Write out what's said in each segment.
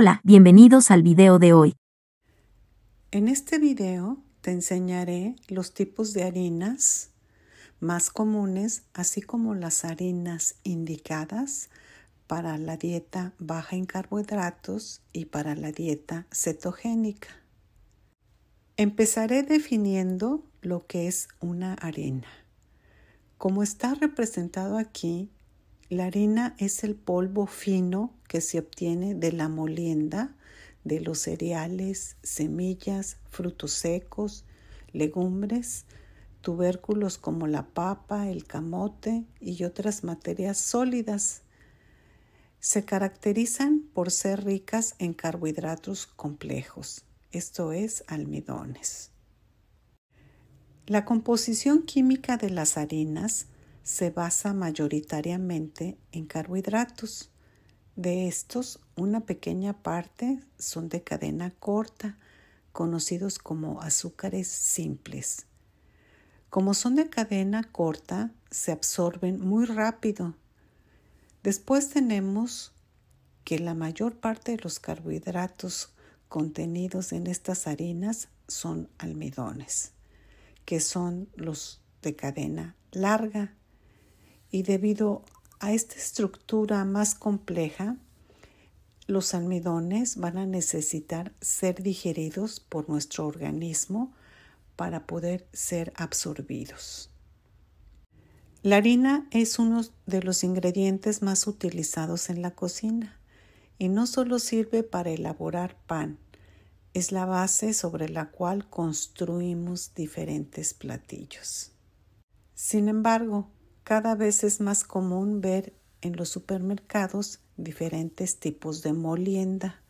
Hola, bienvenidos al video de hoy. En este video te enseñaré los tipos de harinas más comunes, así como las harinas indicadas para la dieta baja en carbohidratos y para la dieta cetogénica. Empezaré definiendo lo que es una harina. Como está representado aquí, la harina es el polvo fino que se obtiene de la molienda de los cereales, semillas, frutos secos, legumbres, tubérculos como la papa, el camote y otras materias sólidas. Se caracterizan por ser ricas en carbohidratos complejos, esto es, almidones. La composición química de las harinas se basa mayoritariamente en carbohidratos. De estos, una pequeña parte son de cadena corta, conocidos como azúcares simples. Como son de cadena corta, se absorben muy rápido. Después tenemos que la mayor parte de los carbohidratos contenidos en estas harinas son almidones, que son los de cadena larga y debido a esta estructura más compleja, los almidones van a necesitar ser digeridos por nuestro organismo para poder ser absorbidos. La harina es uno de los ingredientes más utilizados en la cocina y no solo sirve para elaborar pan, es la base sobre la cual construimos diferentes platillos. Sin embargo, cada vez es más común ver en los supermercados diferentes tipos de molienda,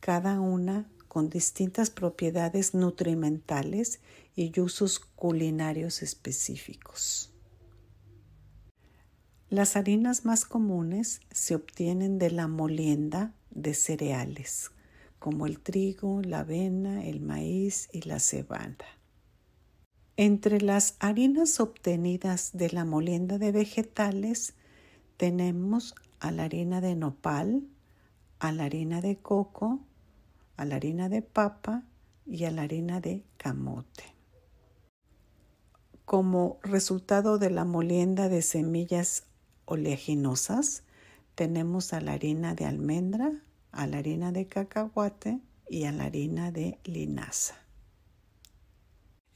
cada una con distintas propiedades nutrimentales y usos culinarios específicos. Las harinas más comunes se obtienen de la molienda de cereales, como el trigo, la avena, el maíz y la cebada. Entre las harinas obtenidas de la molienda de vegetales tenemos a la harina de nopal, a la harina de coco, a la harina de papa y a la harina de camote. Como resultado de la molienda de semillas oleaginosas, tenemos a la harina de almendra, a la harina de cacahuate y a la harina de linaza.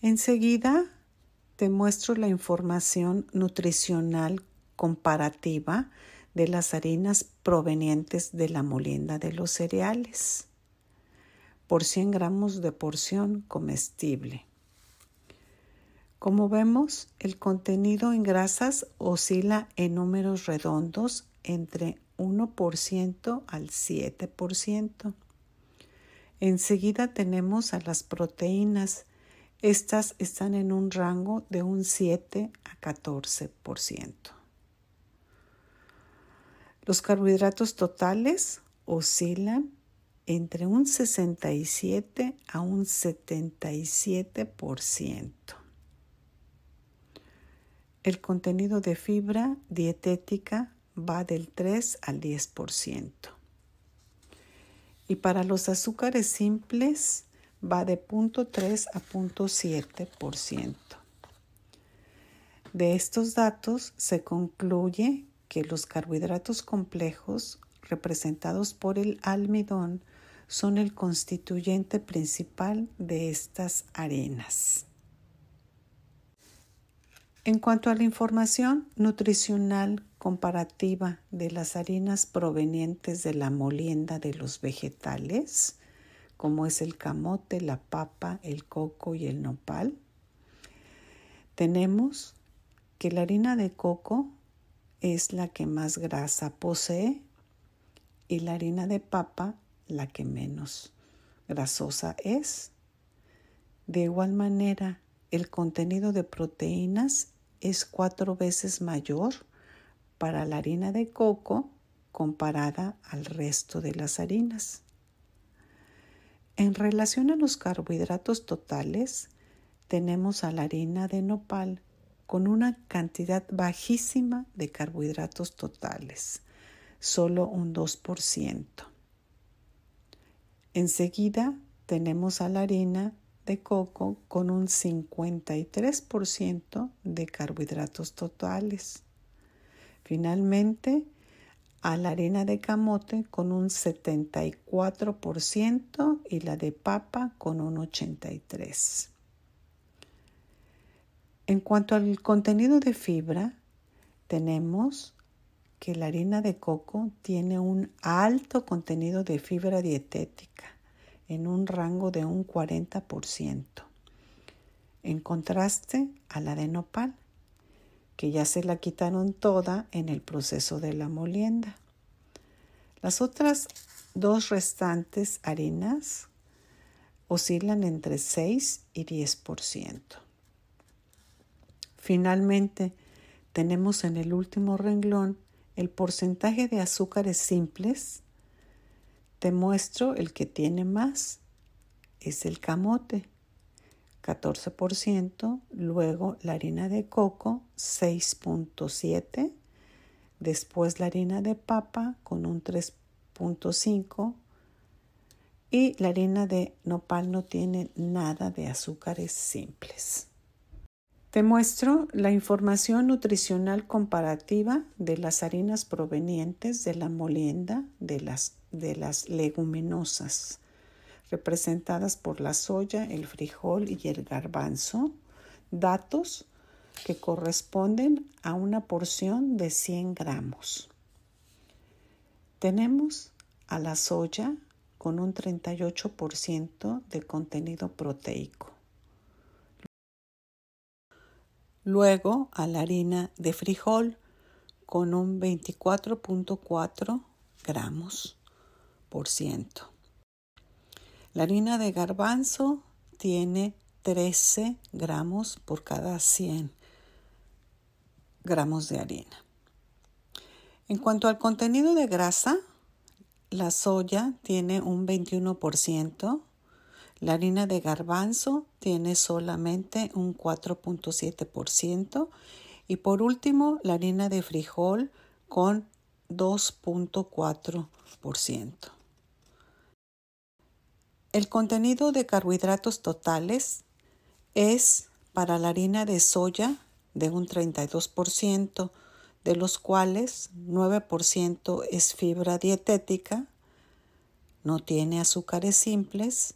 Enseguida te muestro la información nutricional comparativa de las harinas provenientes de la molienda de los cereales por 100 gramos de porción comestible. Como vemos, el contenido en grasas oscila en números redondos entre 1% al 7%. Enseguida tenemos a las proteínas estas están en un rango de un 7 a 14%. Los carbohidratos totales oscilan entre un 67 a un 77%. El contenido de fibra dietética va del 3 al 10%. Y para los azúcares simples, va de 0.3 a 0.7%. De estos datos se concluye que los carbohidratos complejos representados por el almidón son el constituyente principal de estas arenas. En cuanto a la información nutricional comparativa de las harinas provenientes de la molienda de los vegetales, como es el camote, la papa, el coco y el nopal. Tenemos que la harina de coco es la que más grasa posee y la harina de papa la que menos grasosa es. De igual manera, el contenido de proteínas es cuatro veces mayor para la harina de coco comparada al resto de las harinas. En relación a los carbohidratos totales, tenemos a la harina de nopal con una cantidad bajísima de carbohidratos totales, solo un 2%. Enseguida tenemos a la harina de coco con un 53% de carbohidratos totales. Finalmente, a la harina de camote con un 74% y la de papa con un 83%. En cuanto al contenido de fibra, tenemos que la harina de coco tiene un alto contenido de fibra dietética en un rango de un 40%, en contraste a la de nopal que ya se la quitaron toda en el proceso de la molienda. Las otras dos restantes harinas oscilan entre 6 y 10%. Finalmente, tenemos en el último renglón el porcentaje de azúcares simples. Te muestro el que tiene más, es el camote 14%, luego la harina de coco 6.7%, después la harina de papa con un 3.5% y la harina de nopal no tiene nada de azúcares simples. Te muestro la información nutricional comparativa de las harinas provenientes de la molienda de las, de las leguminosas representadas por la soya, el frijol y el garbanzo, datos que corresponden a una porción de 100 gramos. Tenemos a la soya con un 38% de contenido proteico. Luego a la harina de frijol con un 24.4 gramos por ciento. La harina de garbanzo tiene 13 gramos por cada 100 gramos de harina. En cuanto al contenido de grasa, la soya tiene un 21%, la harina de garbanzo tiene solamente un 4.7% y por último la harina de frijol con 2.4%. El contenido de carbohidratos totales es para la harina de soya de un 32%, de los cuales 9% es fibra dietética, no tiene azúcares simples,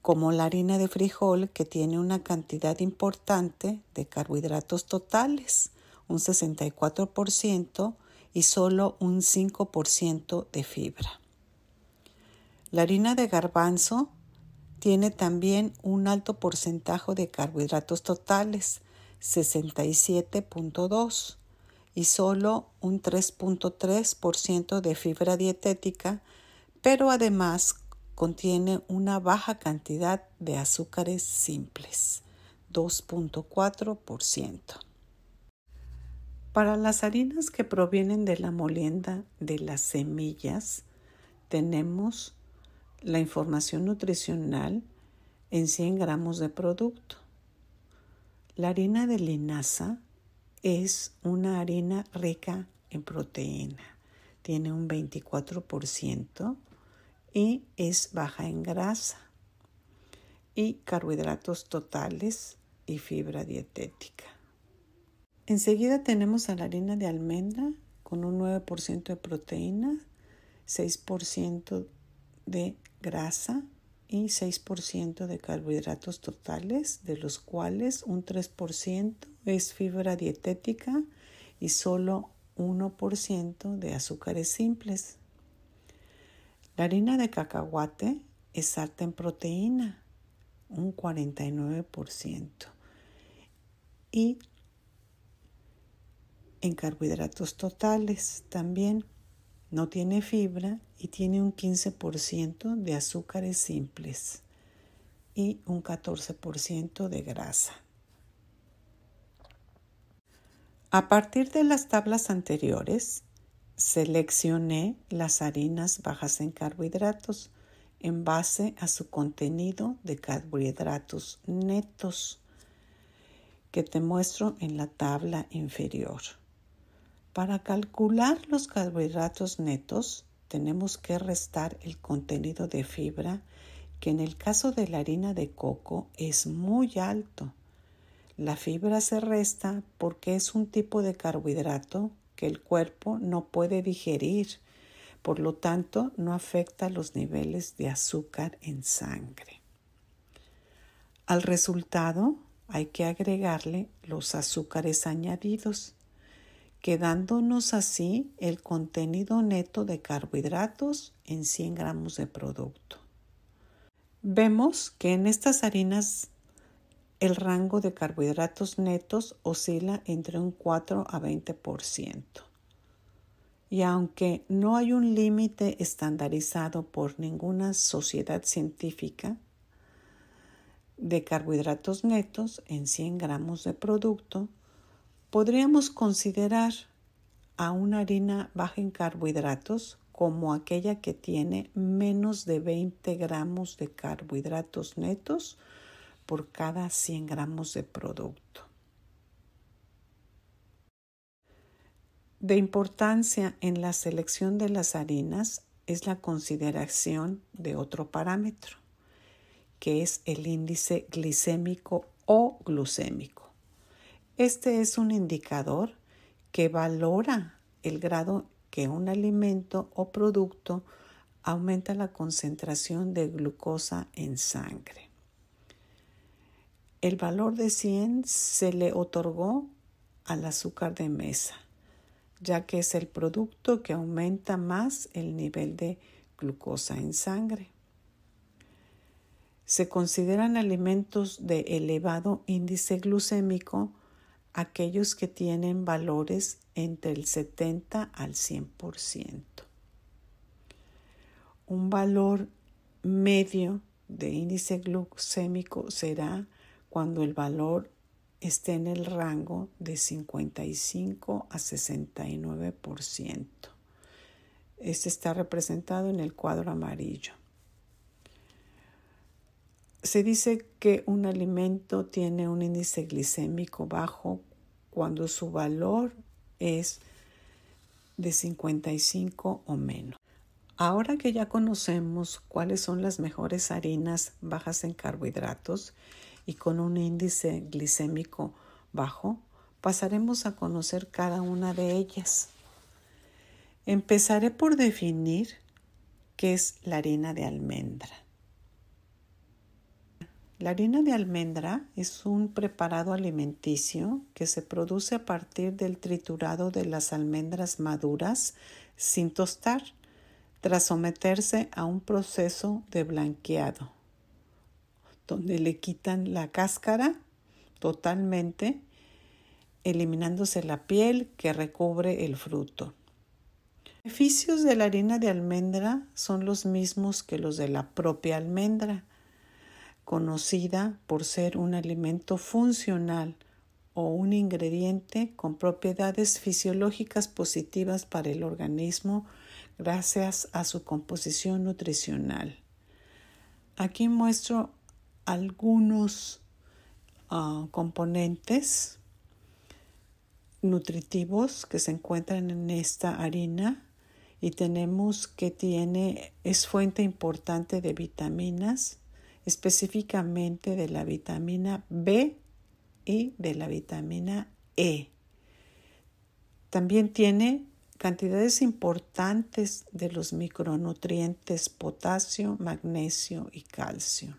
como la harina de frijol que tiene una cantidad importante de carbohidratos totales, un 64% y solo un 5% de fibra. La harina de garbanzo tiene también un alto porcentaje de carbohidratos totales, 67.2, y solo un 3.3% de fibra dietética, pero además contiene una baja cantidad de azúcares simples, 2.4%. Para las harinas que provienen de la molienda de las semillas, tenemos la información nutricional en 100 gramos de producto. La harina de linaza es una harina rica en proteína. Tiene un 24% y es baja en grasa y carbohidratos totales y fibra dietética. Enseguida tenemos a la harina de almendra con un 9% de proteína, 6% de grasa y 6% de carbohidratos totales, de los cuales un 3% es fibra dietética y solo 1% de azúcares simples. La harina de cacahuate es alta en proteína, un 49%, y en carbohidratos totales también no tiene fibra y tiene un 15% de azúcares simples y un 14% de grasa. A partir de las tablas anteriores, seleccioné las harinas bajas en carbohidratos en base a su contenido de carbohidratos netos que te muestro en la tabla inferior. Para calcular los carbohidratos netos, tenemos que restar el contenido de fibra, que en el caso de la harina de coco es muy alto. La fibra se resta porque es un tipo de carbohidrato que el cuerpo no puede digerir, por lo tanto no afecta los niveles de azúcar en sangre. Al resultado hay que agregarle los azúcares añadidos quedándonos así el contenido neto de carbohidratos en 100 gramos de producto. Vemos que en estas harinas el rango de carbohidratos netos oscila entre un 4 a 20%. Y aunque no hay un límite estandarizado por ninguna sociedad científica de carbohidratos netos en 100 gramos de producto, Podríamos considerar a una harina baja en carbohidratos como aquella que tiene menos de 20 gramos de carbohidratos netos por cada 100 gramos de producto. De importancia en la selección de las harinas es la consideración de otro parámetro, que es el índice glicémico o glucémico. Este es un indicador que valora el grado que un alimento o producto aumenta la concentración de glucosa en sangre. El valor de 100 se le otorgó al azúcar de mesa, ya que es el producto que aumenta más el nivel de glucosa en sangre. Se consideran alimentos de elevado índice glucémico aquellos que tienen valores entre el 70 al 100%. Un valor medio de índice glucémico será cuando el valor esté en el rango de 55 a 69%. Este está representado en el cuadro amarillo. Se dice que un alimento tiene un índice glicémico bajo cuando su valor es de 55 o menos. Ahora que ya conocemos cuáles son las mejores harinas bajas en carbohidratos y con un índice glicémico bajo, pasaremos a conocer cada una de ellas. Empezaré por definir qué es la harina de almendra. La harina de almendra es un preparado alimenticio que se produce a partir del triturado de las almendras maduras sin tostar tras someterse a un proceso de blanqueado, donde le quitan la cáscara totalmente, eliminándose la piel que recubre el fruto. Los beneficios de la harina de almendra son los mismos que los de la propia almendra conocida por ser un alimento funcional o un ingrediente con propiedades fisiológicas positivas para el organismo gracias a su composición nutricional. Aquí muestro algunos ah, componentes nutritivos que se encuentran en esta harina y tenemos que tiene es fuente importante de vitaminas, específicamente de la vitamina B y de la vitamina E. También tiene cantidades importantes de los micronutrientes potasio, magnesio y calcio.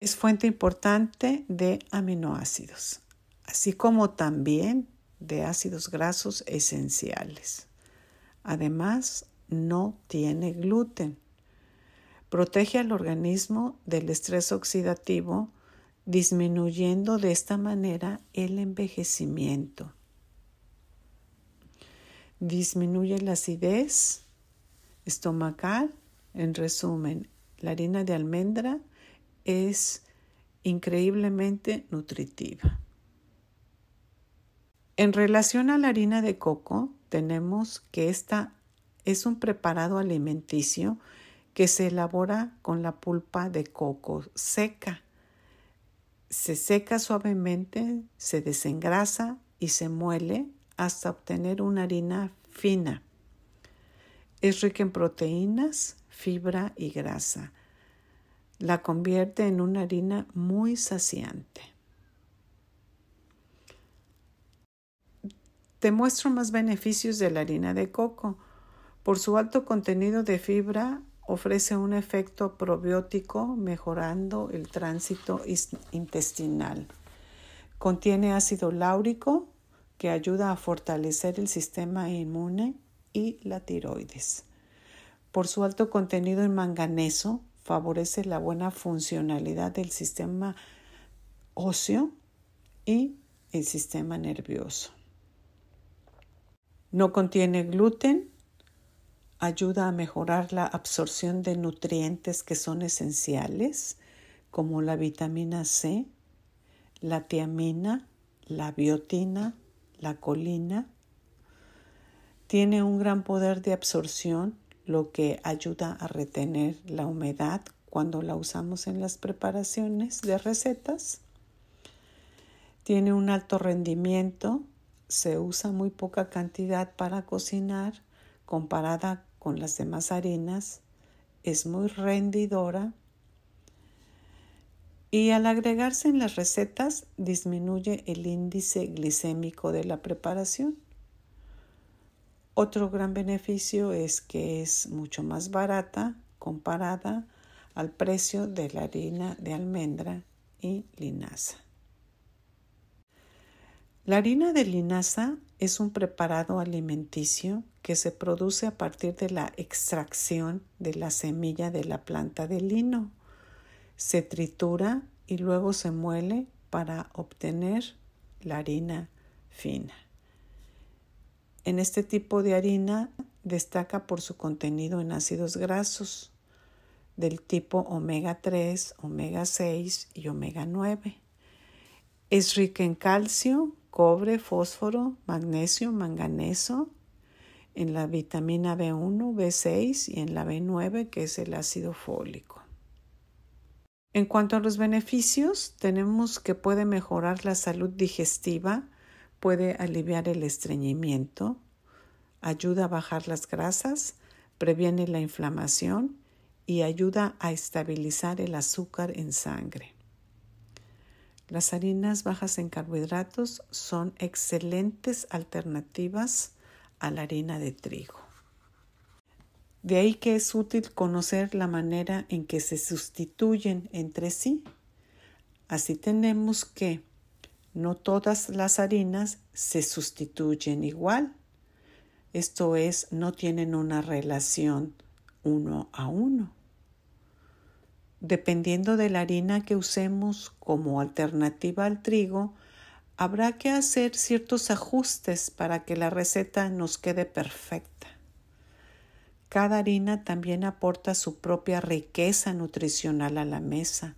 Es fuente importante de aminoácidos, así como también de ácidos grasos esenciales. Además, no tiene gluten Protege al organismo del estrés oxidativo, disminuyendo de esta manera el envejecimiento. Disminuye la acidez estomacal. En resumen, la harina de almendra es increíblemente nutritiva. En relación a la harina de coco, tenemos que esta es un preparado alimenticio que se elabora con la pulpa de coco seca. Se seca suavemente, se desengrasa y se muele hasta obtener una harina fina. Es rica en proteínas, fibra y grasa. La convierte en una harina muy saciante. Te muestro más beneficios de la harina de coco. Por su alto contenido de fibra, ofrece un efecto probiótico mejorando el tránsito intestinal. Contiene ácido láurico que ayuda a fortalecer el sistema inmune y la tiroides. Por su alto contenido en manganeso, favorece la buena funcionalidad del sistema óseo y el sistema nervioso. No contiene gluten, ayuda a mejorar la absorción de nutrientes que son esenciales, como la vitamina C, la tiamina, la biotina, la colina. Tiene un gran poder de absorción, lo que ayuda a retener la humedad cuando la usamos en las preparaciones de recetas. Tiene un alto rendimiento, se usa muy poca cantidad para cocinar comparada con las demás harinas, es muy rendidora y al agregarse en las recetas disminuye el índice glicémico de la preparación. Otro gran beneficio es que es mucho más barata comparada al precio de la harina de almendra y linaza. La harina de linaza es un preparado alimenticio que se produce a partir de la extracción de la semilla de la planta de lino. Se tritura y luego se muele para obtener la harina fina. En este tipo de harina destaca por su contenido en ácidos grasos del tipo omega 3, omega 6 y omega 9. Es rica en calcio, cobre, fósforo, magnesio, manganeso, en la vitamina B1, B6 y en la B9, que es el ácido fólico. En cuanto a los beneficios, tenemos que puede mejorar la salud digestiva, puede aliviar el estreñimiento, ayuda a bajar las grasas, previene la inflamación y ayuda a estabilizar el azúcar en sangre. Las harinas bajas en carbohidratos son excelentes alternativas a la harina de trigo. De ahí que es útil conocer la manera en que se sustituyen entre sí. Así tenemos que no todas las harinas se sustituyen igual. Esto es, no tienen una relación uno a uno. Dependiendo de la harina que usemos como alternativa al trigo, habrá que hacer ciertos ajustes para que la receta nos quede perfecta. Cada harina también aporta su propia riqueza nutricional a la mesa,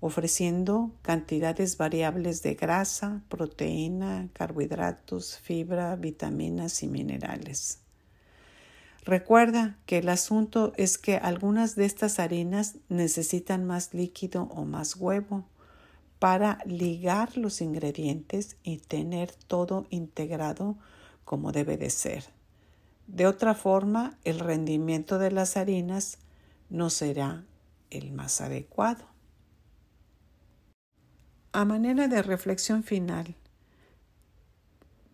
ofreciendo cantidades variables de grasa, proteína, carbohidratos, fibra, vitaminas y minerales. Recuerda que el asunto es que algunas de estas harinas necesitan más líquido o más huevo para ligar los ingredientes y tener todo integrado como debe de ser. De otra forma, el rendimiento de las harinas no será el más adecuado. A manera de reflexión final,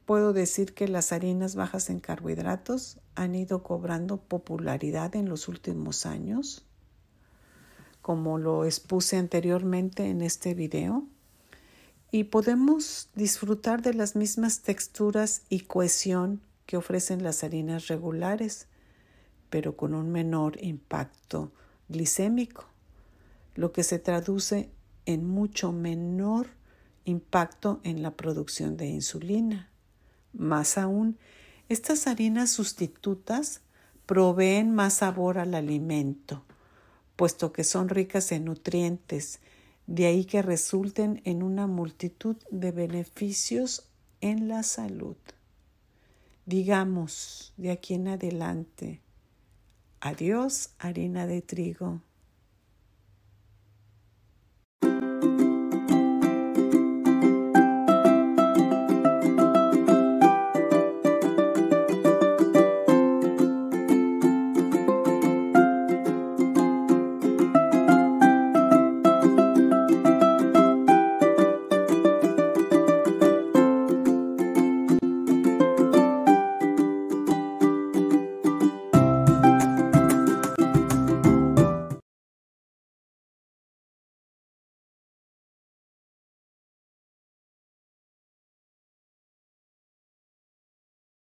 puedo decir que las harinas bajas en carbohidratos han ido cobrando popularidad en los últimos años, como lo expuse anteriormente en este video, y podemos disfrutar de las mismas texturas y cohesión que ofrecen las harinas regulares, pero con un menor impacto glicémico, lo que se traduce en mucho menor impacto en la producción de insulina. Más aún, estas harinas sustitutas proveen más sabor al alimento, puesto que son ricas en nutrientes, de ahí que resulten en una multitud de beneficios en la salud. Digamos de aquí en adelante, adiós harina de trigo.